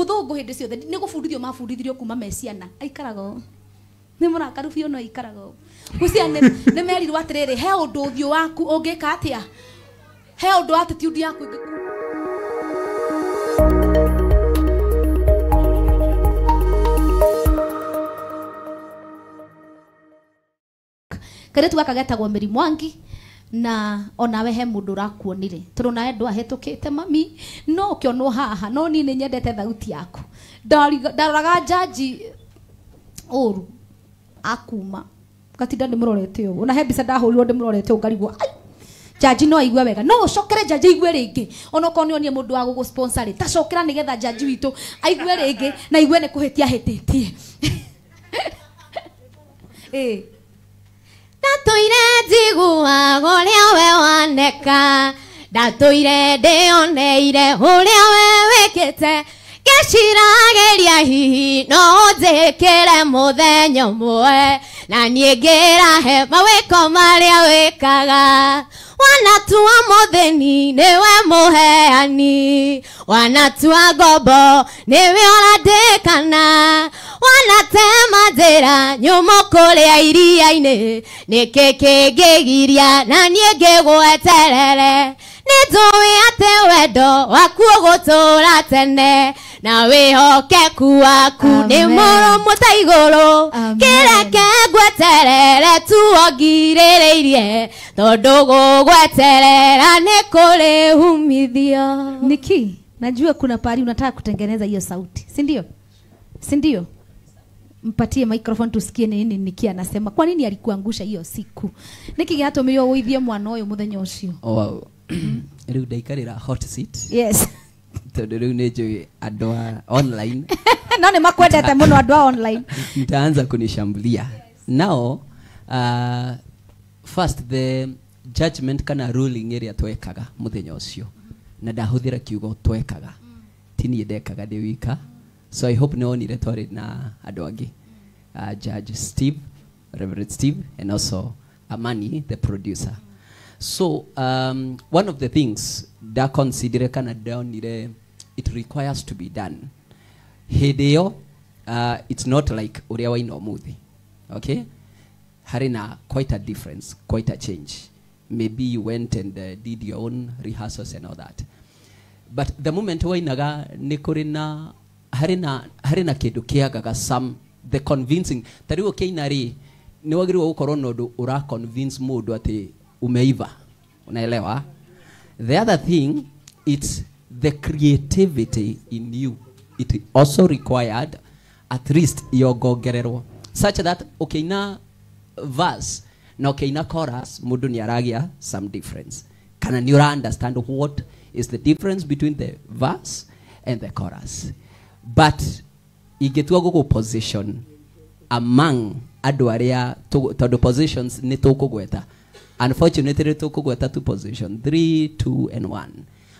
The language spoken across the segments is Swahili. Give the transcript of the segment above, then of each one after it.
muthungu hindi ciothe nä gå bundithio mabundithirio kuma meciana aikaraga nä må rakaru biå no aikaraga gwä cia nä merirwo atä rä rä he å ndå å thiå waku å ngä ka atä a he å ndå atä tiundi yaku karetu gaka getagwo mä mwangi na onawe he mundu urakuonire tondu nawe ndwahetukite mami no kionu haha no ni ni nyendete thauti yaku ndaroraga jaji oru akuma ngatinda ndimurorete uguo na he mbica ndahurirwo ndimurorete ngarigwo jaji no aigue wega no ucokere jaji aigue ringi ona okorwo nä onie må ndå wa gå sponsor ta tacokera nä getha jaji witå aigue rä ngä na igue nä kå hä eh tä tie ire ndatuire njiguagwo ũrĩa we waneka ndatũire ndĩoneire ũrĩa we wĩkĩte ngĩcirageria hihi no ũnjĩkĩre mũthenya ũmwe na niĩ ngĩrahe mawĩko marĩa wĩkaga wanatu wa motheni niwe muheani wanatu wa ngombo niwe ũrandĩkana wanatema njĩra nyũmũ kũrĩa iria-inĩ nĩkĩ kĩngĩgiria na niĩ ngĩgweterere nĩnjũĩ atĩ wendo waku ũgũtũũra tene na wihoke kuwa kune murumu ta iguru kireke ngweterere tuo ngirĩrĩirie tondũ gũgweterera nĩ kũrĩ umithio niki najua kuna pari unataka kutengeneza hiyo sauti si ndio si ndio mpatie microphone tusikie ni nini Niki anasema kwa nini alikuangusha hiyo siku Niki gĩatũmire ũithie mwana ũyũ mũthenya ũcio oh, wow. riu ndaikarĩra hot seat yes tondå rä u nä njå andå a no nä makwendete må no andå a ntaanza kå nishambulia nao uh, first the judgment kana ruling ä twekaga må thenya å cio na ndahũthĩra kiugo twekaga ti ndekaga ndĩ wika so i hope nĩwonire twarĩ na andũ angĩ uh, judge steve reverend steve and also amani the producer so um, one of the things ndakonsidire kana ndonire it requires to be done hĩndĩ ĩyo uh, it's not like uria waina umuthi okay hari na quite a difference quite a change maybe you went and uh, did your own rehearsals and all that but the moment wainaga nä kå rä na harä na harä na some the convincing tarä u kä rä nä wagä rä gå korwo na å ndå convince må ndå atä umeiva unaelewa the other thing it's the creativity in you it also required at least yongongererwo such that ukiina okay, verse na ukiina okay, chorus mundu ni aragia some difference kana ni understand what is the difference between the verse and the chorus but ingetua gugu position among andu aria tondu positions ni tukugweta unfortunately tukugweta two position 3 2 and 1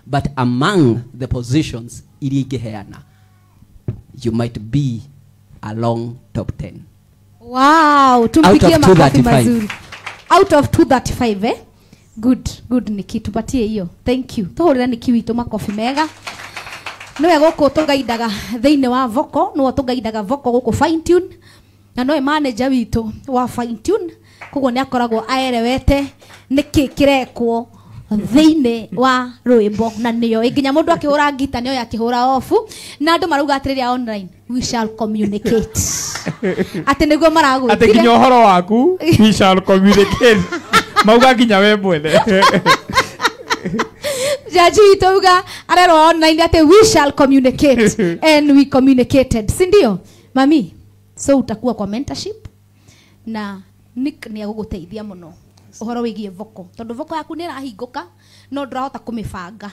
But among the positions iligeheana, you might be along top 10. Wow, tumpigie makofi mazuri. Out of 235 eh? Good, good Niki, tupatie hiyo. Thank you. Tuhurira Niki witå makobi mega. Nä we gå kå tå wa voko, nä wo tå ngaidaga voko gå kå na noe manager witå wa fine koguo nä akoragwo aerewete nä kä kä rekwo thĩinĩ wa rwĩmbo na nĩyo nginya mũndũ akĩhũra ngita nĩyo akĩhũra ofu na andũ marauga atĩrĩrĩa online we shall communicate atĩ nĩguo maragwĩtire atĩ nginya horo waku we shall communicate mauga nginya we mwene jaji witå uga arerwo online atä we shall communicate and we communicated si mami so utakuwa kwa mentorship na nick nä agå gå teithia må no uhoro wigie thoko tondu thoko yaku ni rahinguka no ndurahota kumibanga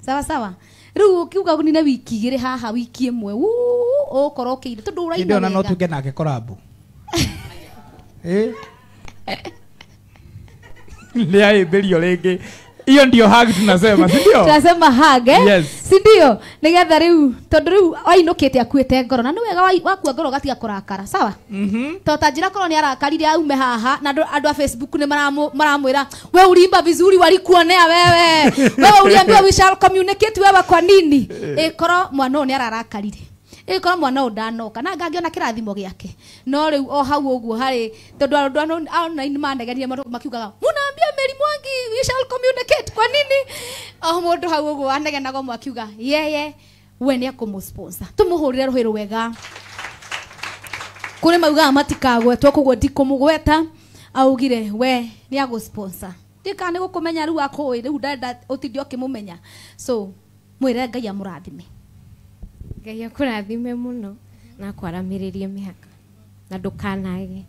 sawa sawa riu ukiuga nine wiki igiri haha wiki imwe ukorwo ukiire tondu uraina ona no tuge nake korambu nä aimbä rio rä ngä hiyo ndio hag tunasema sindio tunasema hag eh? yes. sindio nigetha riu tondu riu wainukite akuite ngoro na ni wega wakua ngoro gatiga kurakara sawa mm -hmm. tota njira koro ni arakarire aume haha na andu a facebook ni maramwira we ulimba vizuri walikuonea wewe wewe uliambiwa we shall communicate wewe kwa nini ikoro eh. e, mwana uyu ni ararakarire ikorwo mwana å ndanoka na ngangä kirathimo gä ake no rä u o hau å guo harä tondå andå anonaini manegenire makiugaga munambia mĩrimũ angi we shall communicate kwa nini o mũndå hau å guo anegenago mwakiuga yeye we nä akå må tå må hå rä re rå hä rwega kå rä maugaga matikagwetwo koguo ndikå må gweta augire we nä agå ndika nä gå kå menya rä u akå ä rä u ndenda å tinde kä må menya so mwä re ngai amå rathime ngai akurathime muno na mä haka na ndũkanage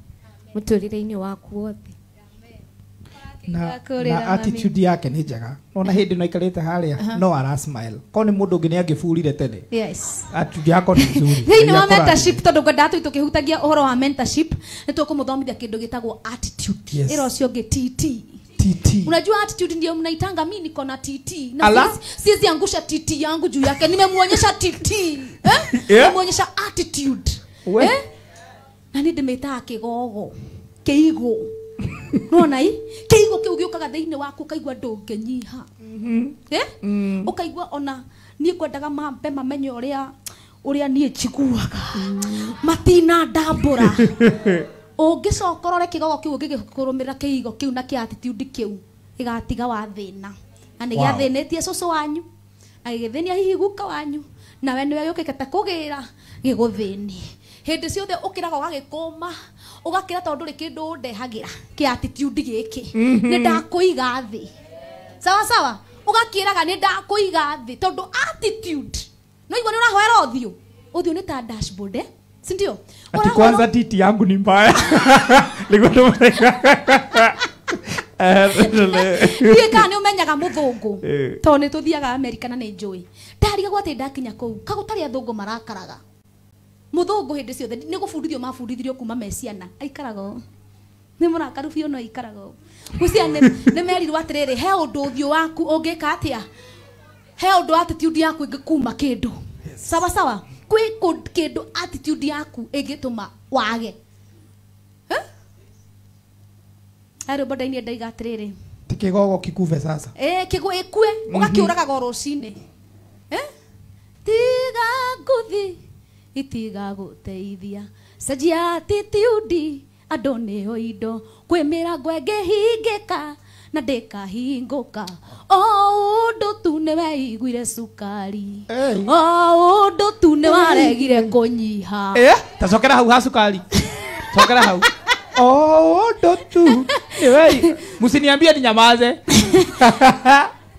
mũtũrĩre-inĩ waku wothe na, na attitude yake nä njega ona hä ndä no aikarä harä no ara smile nä må ndå å ngä nä angä burire tene yakwo nzuri wa mentorship tondå ngwendaga tå tå kä hutagia å horo wa mentorship nä tå kå må thomithia kä ndå gä tagwo attitude ä ra å cio ngä tt tt unajua attitude ndio mnaitanga mi niko na tt na siwezi angusha tt yangu juu yake nimemwonyesha tt eh? yeah. nimemwonyesha attitude eh? na nani ndimetaa kigogo kiigo nona i kiigo kiu giukaga thiini waku ukaigua ndunginyiha mm -hmm. eh? mm. ukaigua ona niä kwendaga mambe mamenye å rä a å rä a niä mm. matina ndambå ra ungicoka rore kigogo kiu ngigikurumira kiigo kiu na kia attitude kiu igatiga wa thina na nä gä athä nä tie cåcå wanyu na thä nia hihi guka wanyu nawe nä we gä å kä kete kå gä ra gä gå thä hä ndä ciothe å kä raga å gagä kå ma å gakä ra tondå rä kä ndå ndehagä ra kä gä kä mhm. nä iga thä å gakä raga nä ndakå iga thä tondå no igua nä å rahoera å thiå å thiå nä ta sindio ati kwanza titi yangu ni mbaya ndiä kana nä å menyaga må thå ngå tondå nä tå thiaga amerika na nä njå ä ndarigagwo atä ndakinya kå u kagå tarä a marakaraga må thå ngå hä ndä ciothe nä gå bundithio mabundithirio kuma meciana ciana aikaraga å nä må rakaru biå no aikaraga å gwä ciana nä merirwo atä rä rä he å ndå å thiå waku å ngä ka atä a he å ndå atä tiundi yaku ä ngä kuma kä ndå sawasawa yes kwä kä ndå attitude yaku ä ngä tå ma wage arä mbo ndainä ndaiga atä rä rä ti kä gogo kikuve sasa kä gå ä kue å mhm. gakä å ragaga rå cinä tiga kuthi itiga gå teithia cenjia attitude andå nä o indo kwä mä rango ngä hingä ka na ndä kahingå ka oh undu tu nä weiguire cukari o undu tu nä waregire kå nyiha eh? tacokera hau ha cukari cokera hau o undu tu ni nyamaze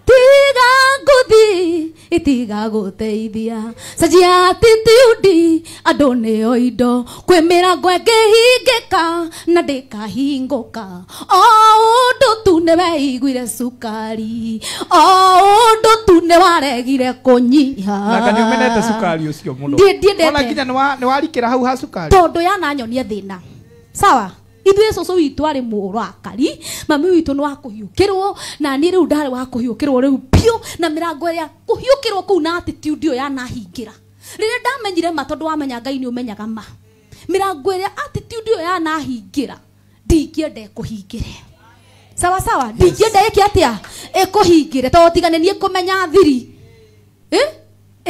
tiga ngå itiga guteithia cenjia atitiudi andu o indo kwi mirango ingihingika na ndikahinguka o undu tu weiguire cukari o undu tu niwaregire kunyihandiendete cukari ucio muno ndiendete nginya niwarikira hau ha cukari tondu yananyonie thina sawa ithuĩ cũcũ witũ arĩ mũrũ akari mami witũ nĩ wa kũhiũkĩrwo na niĩ rĩu ndarĩ wa kũhiũkĩrwo rĩu biũ na mĩrango ĩrĩa kũhiũkĩrwo kũu na attitude ĩyo yanahingĩra rĩrĩa ndamenyire ma tondũ wamenya ngai nĩ ũmenyaga ma mĩrango ĩrĩa attitude ĩyo yanahingĩra ndingĩenda ĩkũhingĩre sawa sawa ndingĩenda ĩke atĩa ĩkũhingĩre tondũ tigane niĩ kũmenya thiri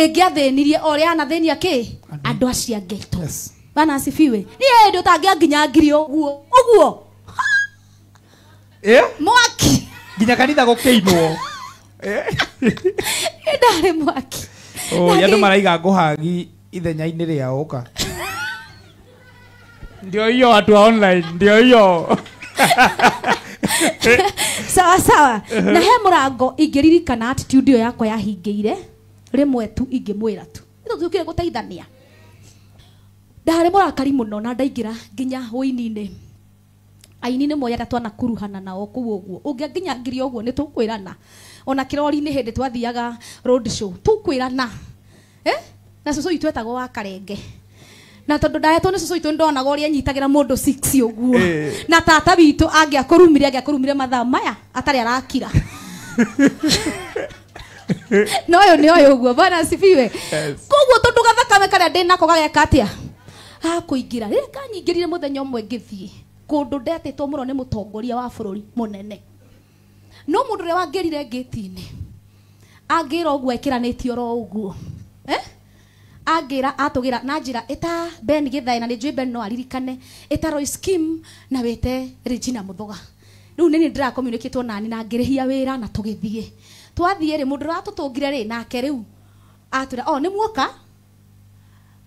ĩngĩathĩnirie o rĩa anathĩnia kĩ andũ acio angĩ aitũ yes bana sifiwe ni yeye ndä å tangä ngirio å guo å guo eh? mwaki nginya kanitha gå kä inwo ä eh? ndarä mwaki andå maraiga ngå hagi ithenya-inä rä ao å ka ndio hiyo watu wa online ndio hiyo sawa sawa uh-huh. na he murango ingiririkana attitude yako yakwa yahingĩire rĩmwe tu ingimwira tu itå tuä gutaithania re gå teithania ndarä må rakari må no na ndaingä ra nginya wä-inä-inä aini nä moyaga twana kuruhana nao kå u å guo å ngä nginya ngiria å guo nä tå rana ona kä rori-inä hä ndä twathiaga tå kwä rana eh? na cå cå itwetagwo wa karenge na tondå ndahetwo nä cå cå itå nä ndonaga å rä a anyitagä ra må ndå å guo eh. na tata witå angä akå rumire angä akå rumire mathaa maya atarä arakira no å yå nä å yå å guo bana cibiwe koguo tondå gathakame karä a ndä nako gageka atä a akuingira rä kanyingä må thenya å mwe ngä thiä kå ndå ndetä two wa bururi munene no mundu ndå å rä a wangä rire ngäti-inä angä oro å eh angä atugira na njä ita ben gä thaä na nä njå ben no aririkane ita ta skim na wete regina må riu ni ni nä communicate ndä ni na ngä wira na tugithie twathie ri mundu ratutungire ri nake riu atura atå rä o oh, nä muoka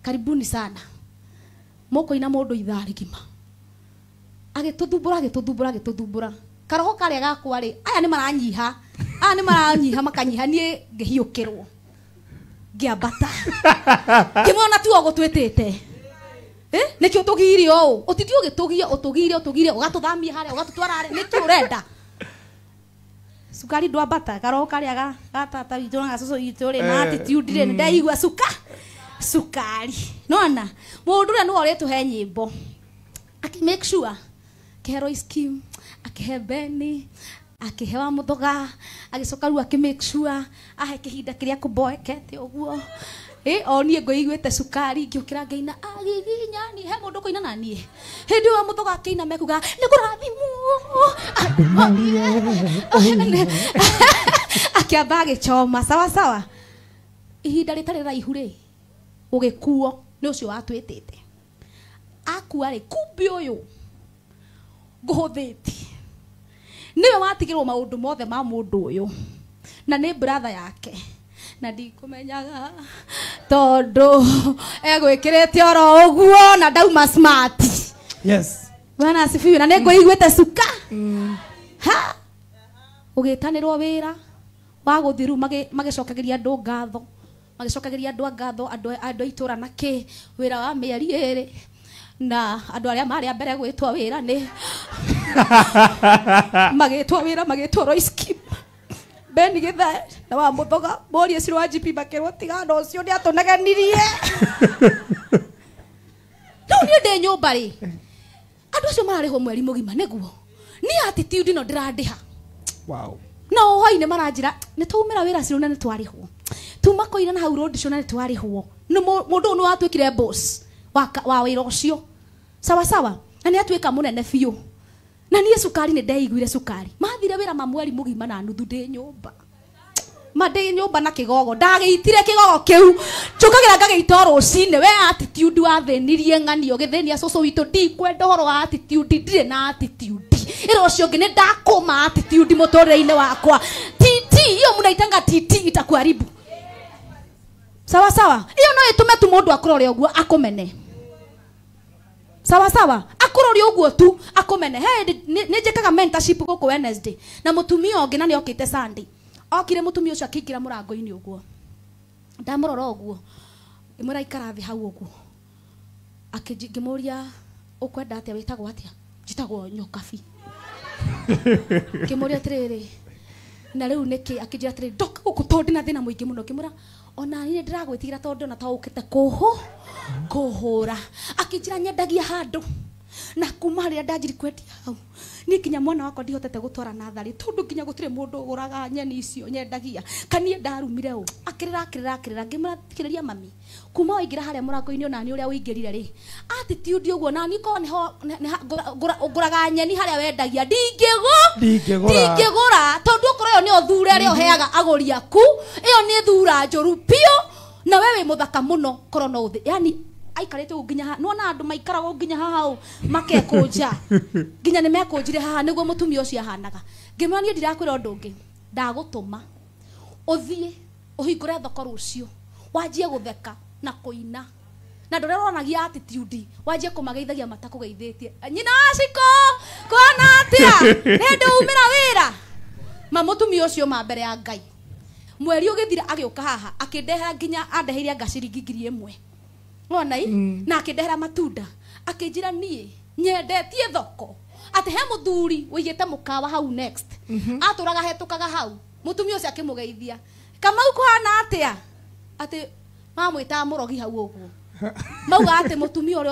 karibuni sana moko ina mundu ithari gima agituthumbura agituthumbura agituthumbura karoho karia gakwa ri aya ni maranyiha aya ni maranyiha makanyiha nie ngihiukirwo ngiambata kimona tu ogutwitite eh nikio tugire o utithio ugitugia utugire utugire ugatuthamia haria ugatutwara haria nikio urenda cukari ndwambata karoho karia ga gatata witå na gacucå witå rä eh. na attitude rä nä ndaigua cuka cukari nona må ndå å rä a nä worä tå he nyä mbo sure kero skim akihe beni akihe hewa må thoga agäcoka rä u akä sure ahe kä hinda kä rä a kå mboekete å guo ä o niä ngå iguä te cukari ngä å kä ra ngä ina agiginyani he må ndå kå ina na niä hä ndä wa må thoga akä ina mekuga nä kå rathimwo akä amba agä coma sawasawa ihinda rä tarä raihu rä ugikuo nä å cio watwä tä te akua rä kumbi å yå ngå hå thä ti nä we watigä rwo maå ndå mothe ma må ndå å yå na nä brother yake na ndikåmenyaga tondå egwä kä rä te oro å guo na ndauma smart yes bwana asifiwe na nä ngå iguä te cuka mm. ha å gä tanä rwo wä ra wa gå thiru magä cokageria andå ngatho magĩcokageria andũ a ngatho andũ a itũra na kĩ wira wa mĩeri ĩrĩ na andå arä a marä a mbere gwä two wä ra nä magä two wä beni githa na wa må thoga måriä wa jipi makä rwo tigana å cio nä atå negenirie rä u niä ndä nyå mba andå acio mararä hwo mweri må gima nä guo nä atitudi no ndä randä ha no hoinä maranjä ra nä twaumä ra wä ra cirå na nä twarä hwo tumakoire na hauro road na nä huo no må ndå å nä watuä kire wa wä ra å cio sawa sawa na nä atuä ka må nene biå na niä cukari nä ndeiguire cukari mathire wä ra mamweri må gima na nuthu ndä nyå ma ndä nyå na kigogo gogo ndagä itire kä gogo kä u njå kagä ra ngagä ito we attitude wathä nirie ng'anio gä thä nia cå cå witå ndikwenda horo wa attitude ndirä na attitude ä ra å cio ngä ma attitude må tå wakwa titi iyo må naitanga tt itakuaribu sawa sawa iyo no itume tu mundu akurore oguo akumene sawa sawa akurore oguo tu akumene he ni jekaga mentorship guku Wednesday na mutumia ungi na ni okite Sunday okire mutumia ucio akiingira murango-ini uguo ndamurora oguo imura ikara thi hau oguo akigimuria ukwenda atia witagwo atia njitagwo nyokabi ngimuria atiriri na rä u nä kä akä njä ra atä ndoka gå kå tondå ndä na thä na må ingä må no ngä ra ona nä ndä ragwä tigä ra tondå ona to å kä te kå hå kå hå ra akä njä ra nyendagia handå na kuma rä a ndanjiri kwendia hau niä kinya mwana wakwa ndihotete gå twara natharä tondå nginya gå tirä må ndå å raga nyeni icio nyendagia kanie ndarumire å akä rä ra akä rä ra akä rä ra ngä marathikärä ria mami kuma waingä ra harä a må rango-inä onani å rä a å ingä rire rä atitudi å guo nani korwo ngå raga nyeni harä a wendagia ndingä gå ndingä gå ra tondå å korwo ä yo nä yo thure arä a å mm-hmm. heaga agå ri aku ä yo nä thura njå ru biå na we wä må thaka må no korwo no å thä yani aikarite å nginya nona andå maikara å nginya haha å makekå nja nginya nä mekå njire haha nä guo må tumia å cio ahanaga ngä mä niä ndirakwä ra å ndå å ngä ndagå tå ma å thiä thoko rå wanjie gå na kå na ndå rä a ronagia attitude wanjie kå mageithagia matakå geithä tie nyina waciko kona atä a nä ndå umä ra wä ra ma mbere ya ngai mweri å gä thira agä å ka haha akä ndehera nginya andeheire ngaciringi ngiri ä ngona mm. na akindehera matunda akinjira nie nyendetie thoko atä he må thuri wä igä te hau next mm -hmm. atå raga hetukaga hau må tumia å cio akä må geithia kamau kå hana atä a atä mamwä taga må hau å mauga atä må tumia å rä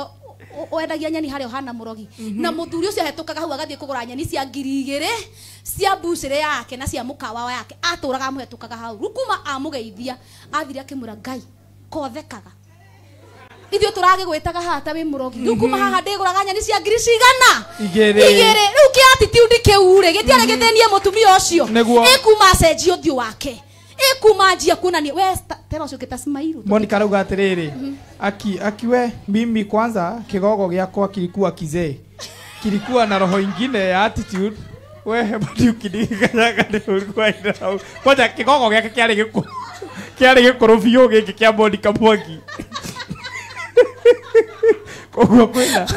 a wendagia nyeni harä a å mm -hmm. na må ucio hetukaga cio ahetå kaga hau agathiä kå gå cia ngiri igä cia mbucä yake na cia mukawa yake aturaga muhetukaga hau rukuma amugeithia athiria athire ngai kothekaga ithuĩ tũragĩgwĩtaga haha ta wĩ mũrogi rĩu kuma mm-hmm. haha ndĩgũraga nyeni cia ngiri cigana igĩrĩ rĩu kĩ attitude kĩu rĩ gĩtiarĩ mm-hmm. gĩthĩnie mũtumia ũcio ĩkuma acenjie ũthiũ wake ĩkuma anjia kuonania we tena ũcio ngĩta smairu monica arauga atĩrĩrĩ mm-hmm. aki aki akiwe mimi kwanza kigogo gĩakwa kilikuwa kizee kilikuwa na roho ingine ya attitude wehe bado ukinigaga nĩ ulikuwa inarau kwanja kigogo gĩake kĩarĩ gĩkũrũ kĩarĩ gĩkũrũ biũ gĩkĩ kĩa monica mwangi koguo kwina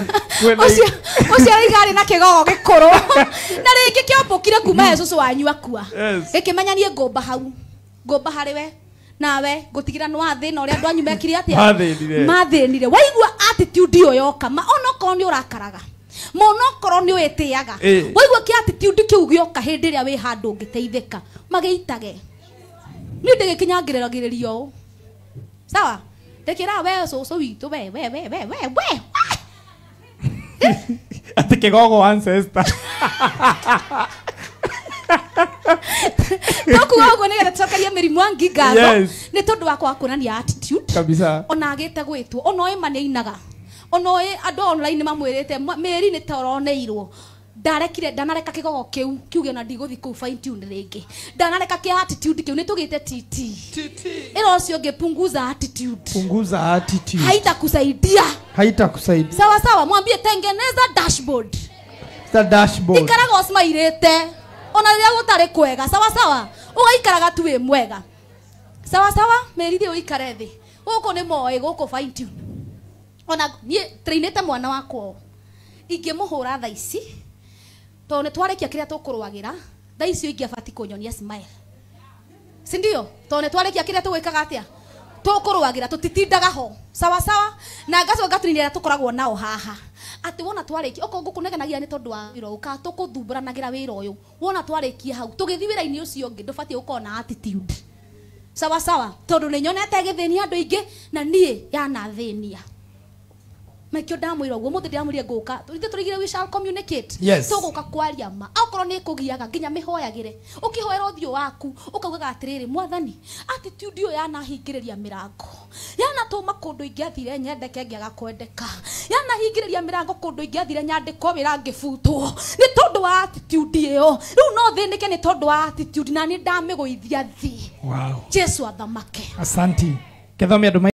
ucio igari na kigogo gikuru na ringi kiombukire kuma he cucu wanyu akua gikimenyanie ngumba hau ngumba harĩ we nawe ngutigĩra nĩ wathĩna ũrĩa andũ anyu mekire atĩa mathĩnire waigua attitude ĩyo yoka ma onokorwo nĩ ũrakaraga mũno okorwo nĩ wĩtĩaga waigua kĩ attitude kĩu gĩoka hĩndĩ ĩrĩa wĩ handũ ũngĩteithĩka magĩitage niĩ ndĩgĩkinyangĩragĩrĩria ũũ sawa ndĩkĩra we cũcũ witũ we we we we we we Hasta que Gogo avance esta. no kuga guo nigetha tucokerie mirimu angi ngatho ni tondu wa kwaga kuonania attitude kabisa ona agite gwitwo ona oe mani ainaga ona oe andu online mä ri nä ta ndarekire ndanareka kigogo kiu kiuge na ndigothi kuu fine tune ringi ndanareka ki attitude kiu nitugite titi ira ucio ungi punguza attitude punguza attitude haita kusaidia sawa sawa mwambie tengeneza dashboard the dashboard ikaraga ucimairite ona riria gutarä kwega sawa sawa ugaikaraga tu wi mwega sawa sawa märithä uikare thä gå nä moä gå kå ona niä trainä te mwana wakwa ingä må hå ra tha ici tondå nä twarekia kä rä a tå kå rwagä ra thaa icio ingä abati kå nyonia smile si ndio tondå nä kia kä rä a tå gwä kaga atä a tå kå rwagä ra tå titindaga ho sawasawa na ngacoka ngatunirä rä a tå koragwo nao haha atä wona twarä kia okorwo ngå kå neganagia nä tondå wa wä ra å ka tå kå thumbåranagä ra wä ra å yå wona twarä kia hau tå gä thiä wä ra-inä å cio å ngä ndå batiä gå korwo na attitude sawasawa tondå nä nyonete gä thä nia andå aingä na niä yanathä nia maikio ndamwira guo muthi ndamwire nguka ithe turigire we shall communicate yes. tuguka kwaria ma okorwo ni kugiaga nginya mihoyagire ukihoera uthiu waku ukaugaga atiriri mwathani attitude iyo yanahingiriria mirango yanatuma kundu ingiathire nyendeke ngiaga kwendeka yanahingiriria mirango kundu ingiathire nyandikwo wira ngibutwo ni tondu wa attitude iyo riu no thinike ni tondu wa attitude na ni ndamiguithia thi wow. jesu athamake asanti kethome andå